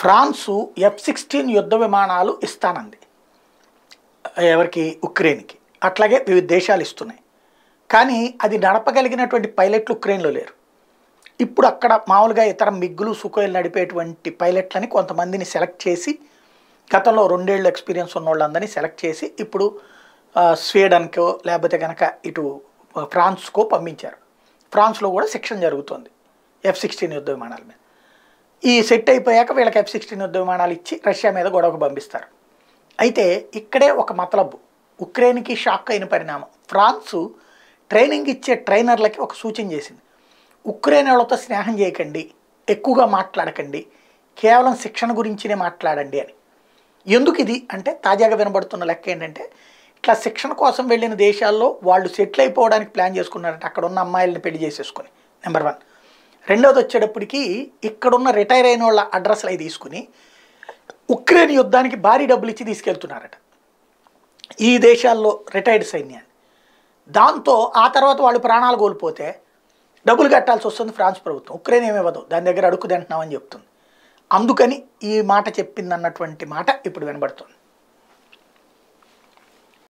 France F sixteen యుద్ధ విమానాలు ఇస్తానంది ఎవరికి ఉక్రెయిన్కి అట్లాగే వివిధ దేశాలు ఇస్తున్నాయి కానీ అది నడపగలిగినటువంటి పైలట్లు ఉక్రెయిన్లో లేరు ఇప్పుడు అక్కడ మామూలుగా ఇతర మిగ్గులు సుఖోయిలు నడిపేటువంటి పైలట్లని కొంతమందిని సెలెక్ట్ చేసి గతంలో రెండేళ్ళు ఎక్స్పీరియన్స్ ఉన్న వాళ్ళందరినీ సెలెక్ట్ చేసి ఇప్పుడు స్వీడన్కో లేకపోతే కనుక ఇటు ఫ్రాన్స్కో పంపించారు ఫ్రాన్స్లో కూడా శిక్షణ జరుగుతుంది ఎఫ్ సిక్స్టీన్ యుద్ధ విమానాల మీద ఈ సెట్ అయిపోయాక వీళ్ళకి ఎఫ్ సిక్స్టీన్ యుద్ధ విమానాలు ఇచ్చి రష్యా మీద గొడవకు పంపిస్తారు అయితే ఇక్కడే ఒక మతలబు ఉక్రెయిన్కి షాక్ అయిన పరిణామం ఫ్రాన్సు ట్రైనింగ్ ఇచ్చే ట్రైనర్లకి ఒక సూచన చేసింది ఉక్రెయిన్ వాళ్ళతో స్నేహం చేయకండి ఎక్కువగా మాట్లాడకండి కేవలం శిక్షణ గురించినే మాట్లాడండి అని ఎందుకు ఇది అంటే తాజాగా వినబడుతున్న లెక్క ఏంటంటే ఇట్లా శిక్షణ కోసం వెళ్ళిన దేశాల్లో వాళ్ళు సెటిల్ అయిపోవడానికి ప్లాన్ చేసుకున్నారంటే అక్కడ ఉన్న అమ్మాయిలను పెళ్లి చేసేసుకొని నెంబర్ వన్ రెండవది వచ్చేటప్పటికి ఇక్కడున్న రిటైర్ అయిన వాళ్ళ అడ్రస్లు అవి తీసుకుని ఉక్రెయిన్ యుద్ధానికి భారీ డబ్బులు ఇచ్చి తీసుకెళ్తున్నారట ఈ దేశాల్లో రిటైర్డ్ సైన్యాన్ని దాంతో ఆ తర్వాత వాళ్ళు ప్రాణాలు కోల్పోతే డబ్బులు కట్టాల్సి వస్తుంది ఫ్రాన్స్ ప్రభుత్వం ఉక్రెయిన్ ఏమివ్వదు దాని దగ్గర అడుక్కు తింటున్నామని చెప్తుంది అందుకని ఈ మాట చెప్పిందన్నటువంటి మాట ఇప్పుడు వినబడుతుంది